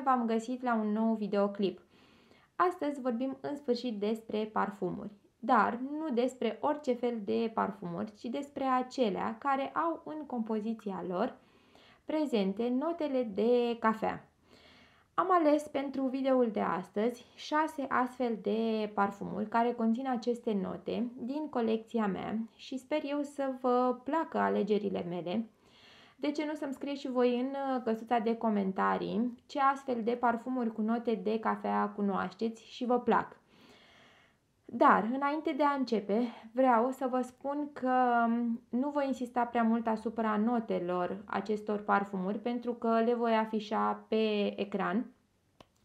bine v-am găsit la un nou videoclip. Astăzi vorbim în sfârșit despre parfumuri, dar nu despre orice fel de parfumuri, ci despre acelea care au în compoziția lor prezente notele de cafea. Am ales pentru videoul de astăzi 6 astfel de parfumuri care conțin aceste note din colecția mea și sper eu să vă placă alegerile mele de ce nu să-mi scrieți și voi în uh, căsuța de comentarii ce astfel de parfumuri cu note de cafea cunoașteți și vă plac. Dar, înainte de a începe, vreau să vă spun că um, nu voi insista prea mult asupra notelor acestor parfumuri, pentru că le voi afișa pe ecran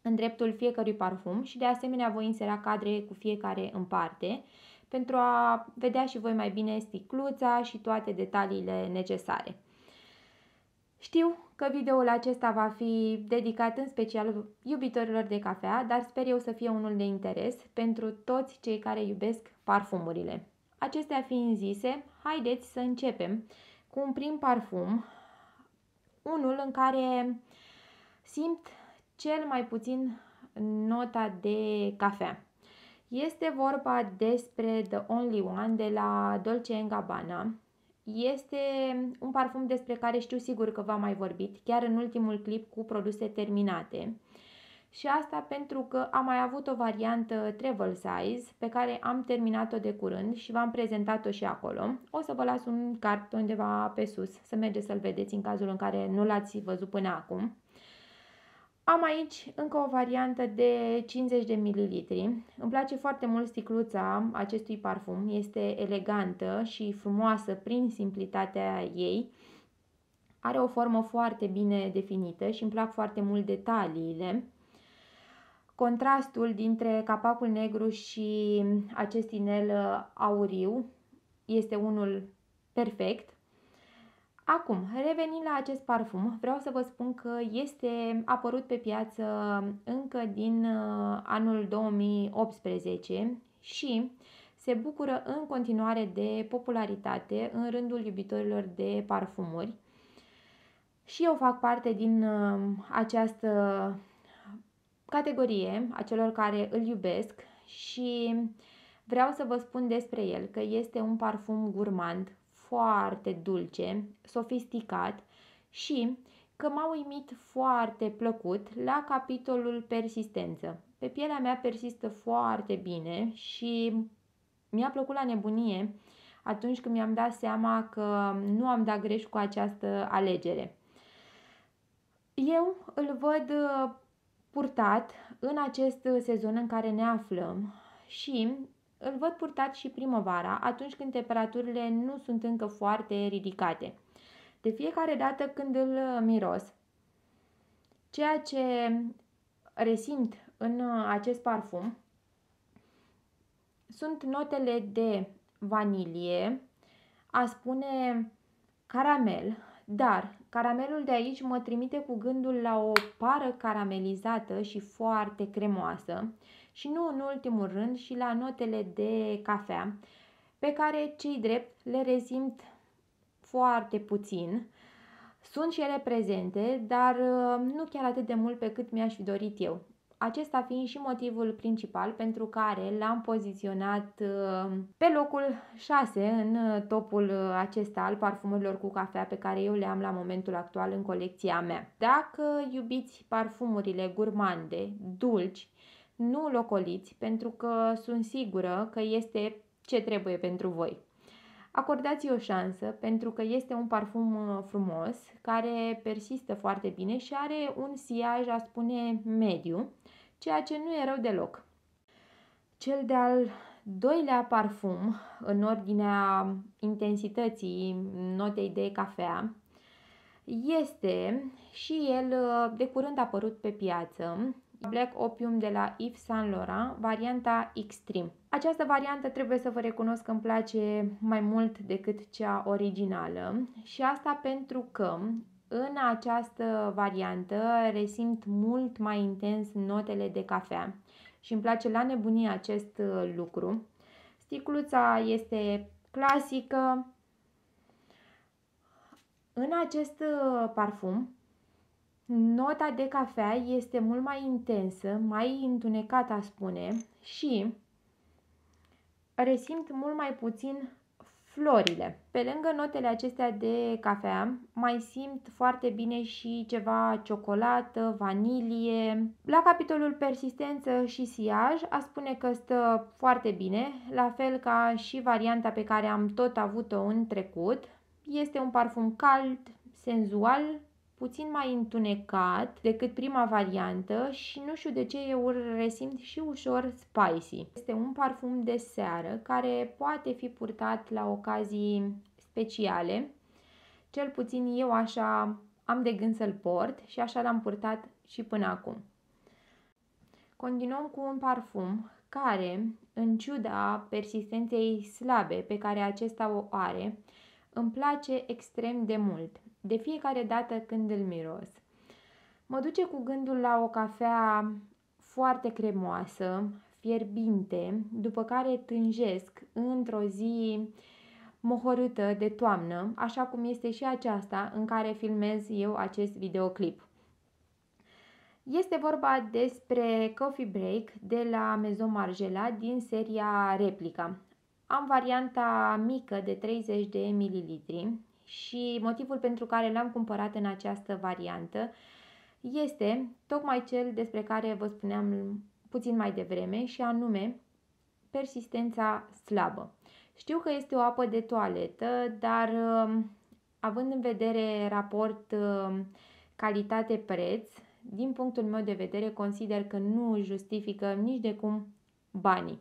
în dreptul fiecărui parfum și de asemenea voi insera cadre cu fiecare în parte pentru a vedea și voi mai bine sticluța și toate detaliile necesare. Știu că videoul acesta va fi dedicat în special iubitorilor de cafea, dar sper eu să fie unul de interes pentru toți cei care iubesc parfumurile. Acestea fiind zise, haideți să începem cu un prim parfum, unul în care simt cel mai puțin nota de cafea. Este vorba despre The Only One de la Dolce Gabbana, este un parfum despre care știu sigur că v-am mai vorbit, chiar în ultimul clip cu produse terminate. Și asta pentru că am mai avut o variantă travel size pe care am terminat-o de curând și v-am prezentat-o și acolo. O să vă las un card undeva pe sus să mergeți să-l vedeți în cazul în care nu l-ați văzut până acum. Am aici încă o variantă de 50 de ml. Îmi place foarte mult sticluța acestui parfum, este elegantă și frumoasă prin simplitatea ei. Are o formă foarte bine definită și îmi plac foarte mult detaliile. Contrastul dintre capacul negru și acest inel auriu este unul perfect. Acum, revenind la acest parfum, vreau să vă spun că este apărut pe piață încă din uh, anul 2018 și se bucură în continuare de popularitate în rândul iubitorilor de parfumuri. Și eu fac parte din uh, această categorie a celor care îl iubesc și vreau să vă spun despre el că este un parfum gurmand, foarte dulce, sofisticat și că m-a uimit foarte plăcut la capitolul persistență. Pe pielea mea persistă foarte bine și mi-a plăcut la nebunie atunci când mi-am dat seama că nu am dat greș cu această alegere. Eu îl văd uh, purtat în acest sezon în care ne aflăm și îl văd purtat și primăvara, atunci când temperaturile nu sunt încă foarte ridicate. De fiecare dată când îl uh, miros, ceea ce resimt în uh, acest parfum sunt notele de vanilie, a spune caramel, dar caramelul de aici mă trimite cu gândul la o pară caramelizată și foarte cremoasă și nu în ultimul rând și la notele de cafea, pe care cei drept le rezimt foarte puțin. Sunt și ele prezente, dar uh, nu chiar atât de mult pe cât mi-aș fi dorit eu acesta fiind și motivul principal pentru care l-am poziționat uh, pe locul 6 în uh, topul uh, acesta al parfumurilor cu cafea pe care eu le am la momentul actual în colecția mea. Dacă iubiți parfumurile gurmande, dulci, nu locoliți pentru că sunt sigură că este ce trebuie pentru voi. Acordați-i o șansă pentru că este un parfum frumos care persistă foarte bine și are un siaj, a spune, mediu ceea ce nu e rău deloc. Cel de-al doilea parfum, în ordinea intensității notei de cafea, este și el uh, de curând apărut pe piață, Black Opium de la Yves Saint Laurent, varianta Extreme. Această variantă trebuie să vă recunosc că îmi place mai mult decât cea originală și asta pentru că în această variantă resimt mult mai intens notele de cafea și îmi place la nebunie acest uh, lucru. Sticluța este clasică. În acest uh, parfum, nota de cafea este mult mai intensă, mai întunecată, a spune, și resimt mult mai puțin Florile. Pe lângă notele acestea de cafea, mai simt foarte bine și ceva ciocolată, vanilie. La capitolul persistență și siaj, a spune că stă foarte bine, la fel ca și varianta pe care am tot avut-o în trecut. Este un parfum cald, senzual, puțin mai întunecat decât prima variantă și nu știu de ce eu îl resimt și ușor spicy. Este un parfum de seară care poate fi purtat la ocazii speciale. Cel puțin eu așa am de gând să-l port și așa l-am purtat și până acum. Continuăm cu un parfum care, în ciuda persistenței slabe pe care acesta o are, îmi place extrem de mult, de fiecare dată când îl miros. Mă duce cu gândul la o cafea foarte cremoasă, fierbinte, după care tânjesc într-o zi mohorâtă de toamnă, așa cum este și aceasta în care filmez eu acest videoclip. Este vorba despre Coffee Break de la Maison Margela din seria Replica. Am varianta mică de 30 de mililitri și motivul pentru care l-am cumpărat în această variantă este tocmai cel despre care vă spuneam puțin mai devreme și anume persistența slabă. Știu că este o apă de toaletă, dar um, având în vedere raport um, calitate-preț, din punctul meu de vedere consider că nu justifică nici de cum banii.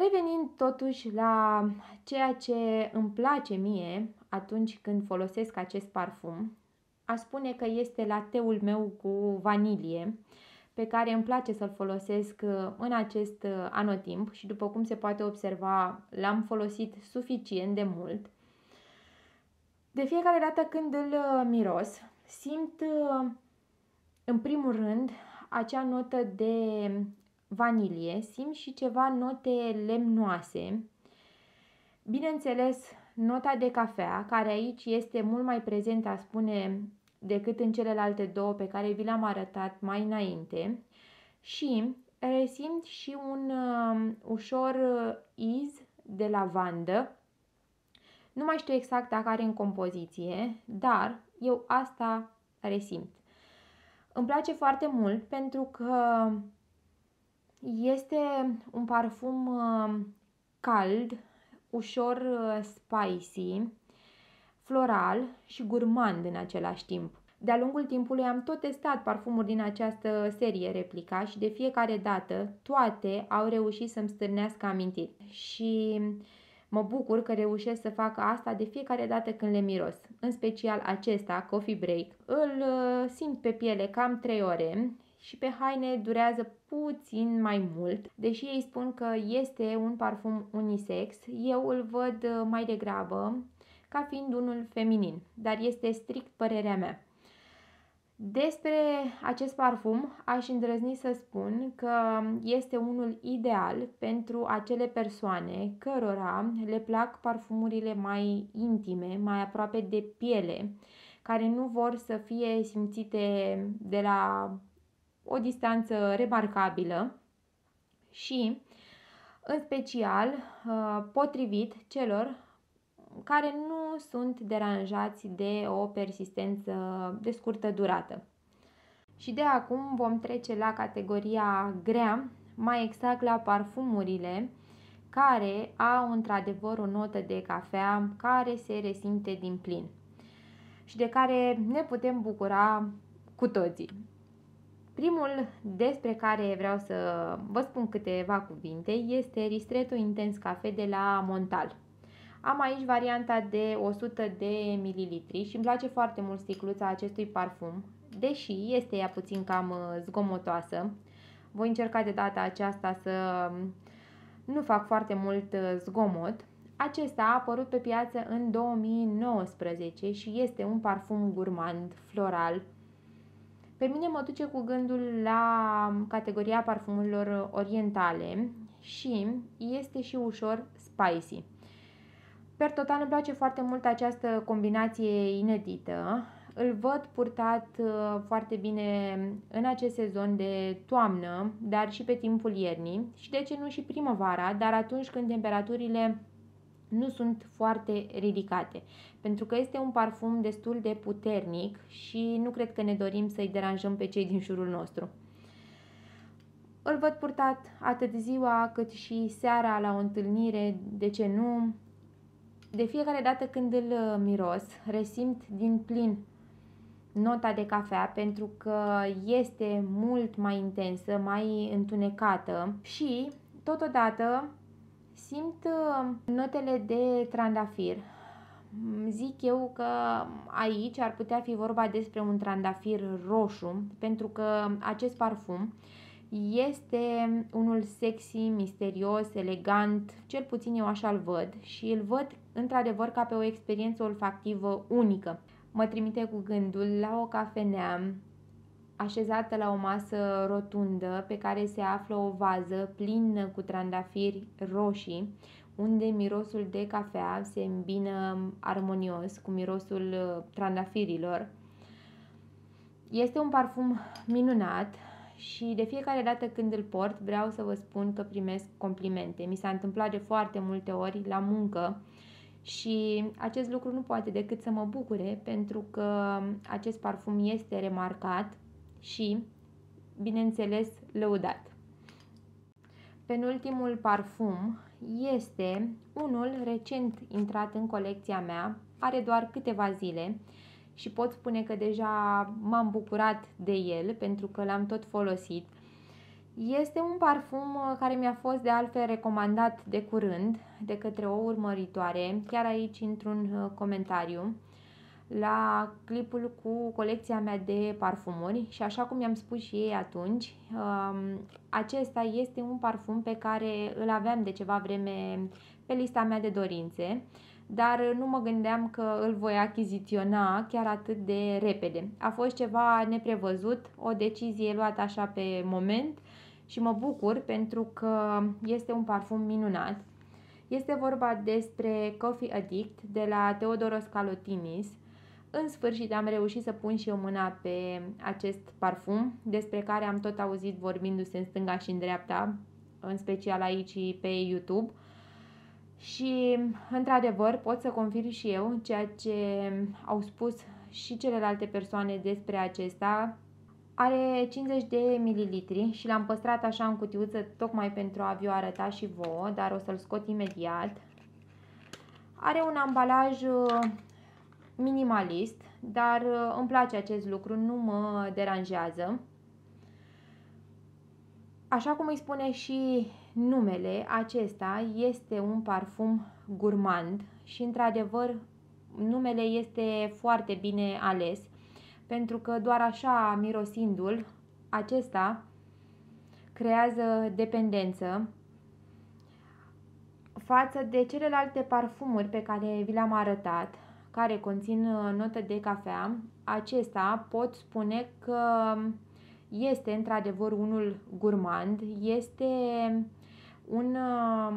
Revenind totuși la ceea ce îmi place mie atunci când folosesc acest parfum, a spune că este teul meu cu vanilie, pe care îmi place să-l folosesc uh, în acest uh, anotimp și după cum se poate observa, l-am folosit suficient de mult. De fiecare dată când îl uh, miros, simt în primul rând acea notă de vanilie, simt și ceva note lemnoase. Bineînțeles, nota de cafea, care aici este mult mai prezentă, a spune, decât în celelalte două pe care vi le-am arătat mai înainte și resimt și un um, uh, ușor iz de lavandă. Nu mai știu exact dacă are în compoziție, dar eu asta resimt. Îmi place foarte mult pentru că este un parfum uh, cald, ușor uh, spicy, floral și gurmand în același timp. De-a lungul timpului am tot testat parfumuri din această serie replica și de fiecare dată toate au reușit să-mi stârnească amintiri și mă bucur că reușesc să fac asta de fiecare dată când le miros. În special acesta, Coffee Break, îl uh, simt pe piele cam 3 ore și pe haine durează puțin mai mult. Deși ei spun că este un parfum unisex, eu îl văd uh, mai degrabă ca fiind unul feminin, dar este strict părerea mea. Despre acest parfum aș îndrăzni să spun că este unul ideal pentru acele persoane cărora le plac parfumurile mai intime, mai aproape de piele, care nu vor să fie simțite de la o distanță remarcabilă și, în special, uh, potrivit celor care nu sunt deranjați de o persistență de scurtă durată. Și de acum vom trece la categoria grea, mai exact la parfumurile, care au într-adevăr o notă de cafea care se resimte din plin și de care ne putem bucura cu toții. Primul despre care vreau să vă spun câteva cuvinte este Ristretto Intens Cafe de la Montal. Am aici varianta de 100 de mililitri și îmi place foarte mult sticluța acestui parfum, deși este ea puțin cam uh, zgomotoasă. Voi încerca de data aceasta să mm, nu fac foarte mult uh, zgomot. Acesta a apărut pe piață în 2019 și este un parfum gurmand, floral, pe mine mă duce cu gândul la categoria parfumurilor orientale și este și ușor spicy. Per total îmi place foarte mult această combinație inedită. Îl văd purtat uh, foarte bine în acest sezon de toamnă, dar și pe timpul iernii și de ce nu și primăvara, dar atunci când temperaturile nu sunt foarte ridicate, pentru că este un parfum destul de puternic și nu cred că ne dorim să-i deranjăm pe cei din jurul nostru. Îl văd purtat atât ziua cât și seara la o întâlnire, de ce nu? De fiecare dată când îl uh, miros, resimt din plin nota de cafea pentru că este mult mai intensă, mai întunecată și totodată Simt uh, notele de trandafir. Mm, zic eu că aici ar putea fi vorba despre un trandafir roșu, pentru că acest parfum este unul sexy, misterios, elegant, cel puțin eu așa îl văd și îl văd într-adevăr ca pe o experiență olfactivă unică. Mă trimite cu gândul la o cafenea, așezată la o masă rotundă pe care se află o vază plină cu trandafiri roșii, unde mirosul de cafea se îmbină armonios cu mirosul uh, trandafirilor. Este un parfum minunat și de fiecare dată când îl port vreau să vă spun că primesc complimente. Mi s-a întâmplat de foarte multe ori la muncă și acest lucru nu poate decât să mă bucure pentru că acest parfum este remarcat și, bineînțeles, lăudat. Penultimul parfum este unul recent intrat în colecția mea, are doar câteva zile și pot spune că deja m-am bucurat de el pentru că l-am tot folosit. Este un parfum uh, care mi-a fost de altfel recomandat de curând de către o urmăritoare, chiar aici într-un uh, comentariu la clipul cu colecția mea de parfumuri și așa cum i-am spus și ei atunci, um, acesta este un parfum pe care îl aveam de ceva vreme pe lista mea de dorințe, dar nu mă gândeam că îl voi achiziționa chiar atât de repede. A fost ceva neprevăzut, o decizie luată așa pe moment și mă bucur pentru că este un parfum minunat. este vorba despre Coffee Addict de la Teodoros Calotinis, în sfârșit am reușit să pun și eu mâna pe acest parfum despre care am tot auzit vorbindu-se în stânga și în dreapta, în special aici pe YouTube. Și, într-adevăr, pot să confirm și eu ceea ce au spus și celelalte persoane despre acesta. Are 50 de mililitri și l-am păstrat așa în cutiuță tocmai pentru a vi-o arăta și vouă, dar o să-l scot imediat. Are un ambalaj uh, minimalist, dar uh, îmi place acest lucru, nu mă deranjează. Așa cum îi spune și numele, acesta este un parfum gurmand și, într-adevăr, numele este foarte bine ales, pentru că doar așa, mirosindu-l, acesta creează dependență față de celelalte parfumuri pe care vi le-am arătat, care conțin uh, notă de cafea, acesta pot spune că este într-adevăr unul gurmand, este un uh,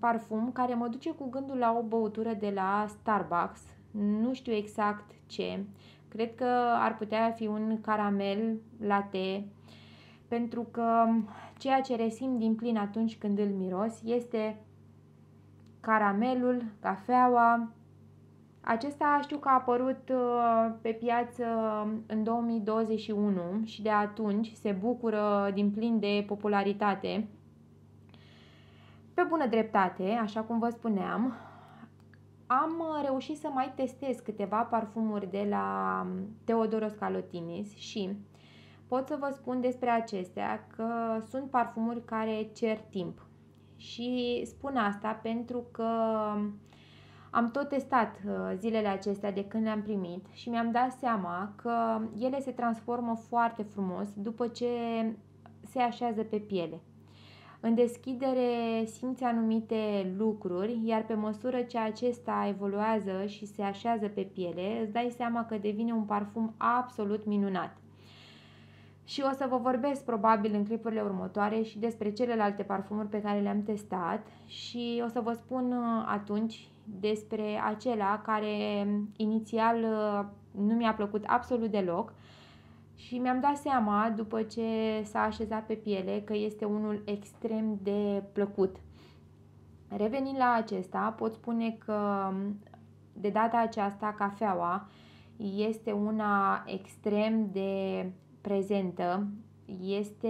parfum care mă duce cu gândul la o băutură de la Starbucks, nu știu exact ce, cred că ar putea fi un caramel latte, pentru că ceea ce resimt din plin atunci când îl miros este caramelul, cafeaua, acesta știu că a apărut uh, pe piață um, în 2021 și de atunci se bucură din plin de popularitate. Pe bună dreptate, așa cum vă spuneam, am uh, reușit să mai testez câteva parfumuri de la um, Teodoros Calotinis și pot să vă spun despre acestea că sunt parfumuri care cer timp. Și spun asta pentru că um, am tot testat uh, zilele acestea de când le-am primit și mi-am dat seama că ele se transformă foarte frumos după ce se așează pe piele. În deschidere simți anumite lucruri, iar pe măsură ce acesta evoluează și se așează pe piele, îți dai seama că devine un parfum absolut minunat. Și o să vă vorbesc probabil în clipurile următoare și despre celelalte parfumuri pe care le-am testat și o să vă spun uh, atunci despre acela care inițial uh, nu mi-a plăcut absolut deloc și mi-am dat seama după ce s-a așezat pe piele că este unul extrem de plăcut. Revenind la acesta, pot spune că um, de data aceasta cafeaua este una extrem de prezentă, este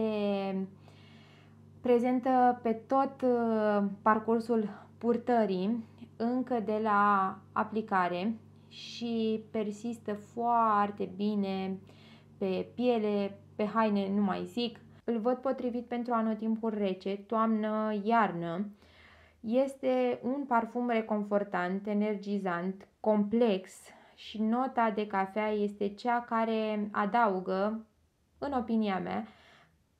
prezentă pe tot uh, parcursul purtării încă de la aplicare și persistă foarte bine pe piele, pe haine, nu mai zic. Îl văd potrivit pentru anotimpuri rece, toamnă, iarnă. Este un parfum reconfortant, energizant, complex și nota de cafea este cea care adaugă, în opinia mea,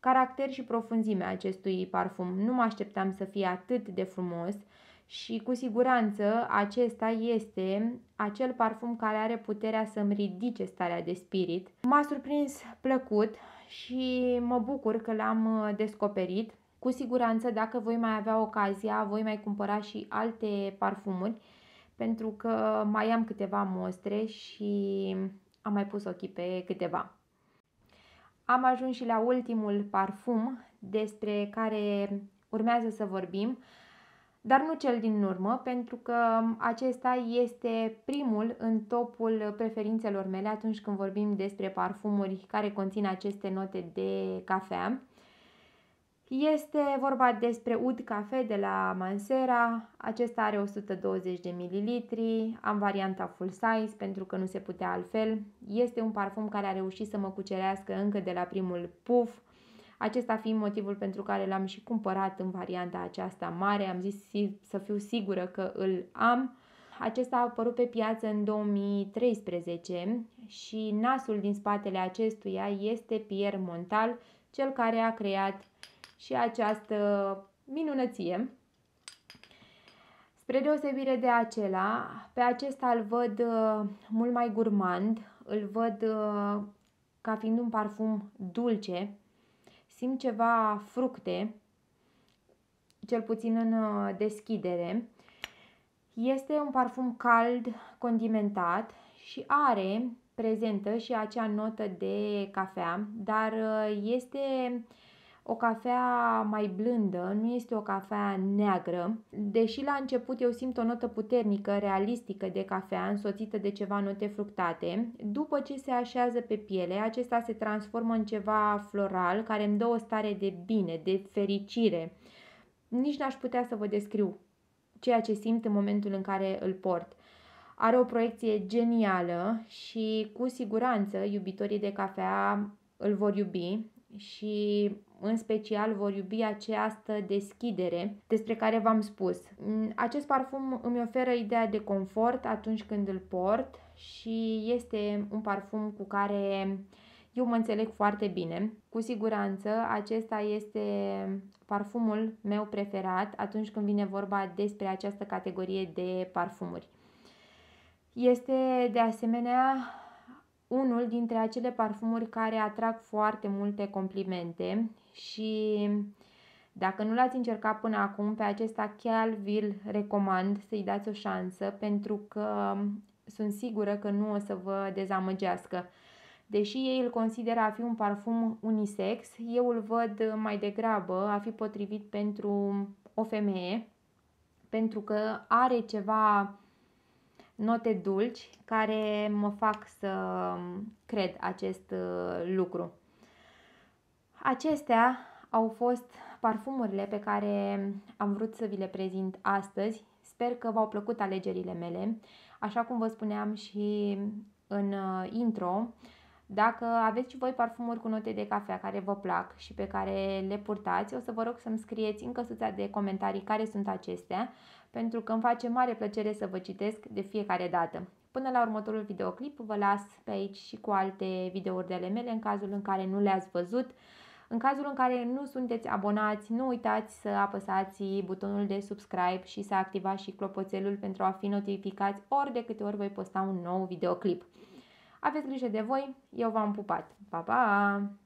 caracter și profunzime acestui parfum. Nu mă așteptam să fie atât de frumos, și cu siguranță acesta este acel parfum care are puterea să-mi ridice starea de spirit. M-a surprins plăcut și mă bucur că l-am uh, descoperit. Cu siguranță, dacă voi mai avea ocazia, voi mai cumpăra și alte parfumuri, pentru că mai am câteva mostre și am mai pus ochii pe câteva. Am ajuns și la ultimul parfum despre care urmează să vorbim dar nu cel din urmă, pentru că um, acesta este primul în topul preferințelor mele atunci când vorbim despre parfumuri care conțin aceste note de cafea. Este vorba despre Ud Cafe de la Mansera, acesta are 120 de ml, am varianta full size pentru că nu se putea altfel. Este un parfum care a reușit să mă cucerească încă de la primul puf, acesta fiind motivul pentru care l-am și cumpărat în varianta aceasta mare, am zis să fiu sigură că îl am. Acesta a apărut pe piață în 2013 și nasul din spatele acestuia este Pierre Montal, cel care a creat și această minunăție. Spre deosebire de acela, pe acesta îl văd uh, mult mai gurmand, îl văd uh, ca fiind un parfum dulce, simt ceva fructe, cel puțin în uh, deschidere. Este un parfum cald, condimentat și are prezentă și acea notă de cafea, dar uh, este o cafea mai blândă, nu este o cafea neagră. Deși la început eu simt o notă puternică, realistică de cafea, însoțită de ceva note fructate, după ce se așează pe piele, acesta se transformă în ceva floral care îmi dă o stare de bine, de fericire. Nici n-aș putea să vă descriu ceea ce simt în momentul în care îl port. Are o proiecție genială și cu siguranță iubitorii de cafea îl vor iubi și în special vor iubi această deschidere despre care v-am spus. Mm, acest parfum îmi oferă ideea de confort atunci când îl port și este un parfum cu care eu mă înțeleg foarte bine. Cu siguranță, acesta este parfumul meu preferat atunci când vine vorba despre această categorie de parfumuri. Este de asemenea unul dintre acele parfumuri care atrag foarte multe complimente și dacă nu l-ați încercat până acum, pe acesta chiar vi-l recomand să-i dați o șansă pentru că sunt sigură că nu o să vă dezamăgească. Deși ei îl consideră a fi un parfum unisex, eu îl văd mai degrabă a fi potrivit pentru o femeie, pentru că are ceva note dulci care mă fac să cred acest uh, lucru. Acestea au fost parfumurile pe care am vrut să vi le prezint astăzi. Sper că v-au plăcut alegerile mele. Așa cum vă spuneam și în uh, intro, dacă aveți și voi parfumuri cu note de cafea care vă plac și pe care le purtați, o să vă rog să-mi scrieți în căsuța de comentarii care sunt acestea pentru că îmi face mare plăcere să vă citesc de fiecare dată. Până la următorul videoclip vă las pe aici și cu alte videouri de ale mele în cazul în care nu le-ați văzut. În cazul în care nu sunteți abonați, nu uitați să apăsați butonul de subscribe și să activați și clopoțelul pentru a fi notificați ori de câte ori voi posta un nou videoclip. Aveți grijă de voi, eu v-am pupat! Pa, pa!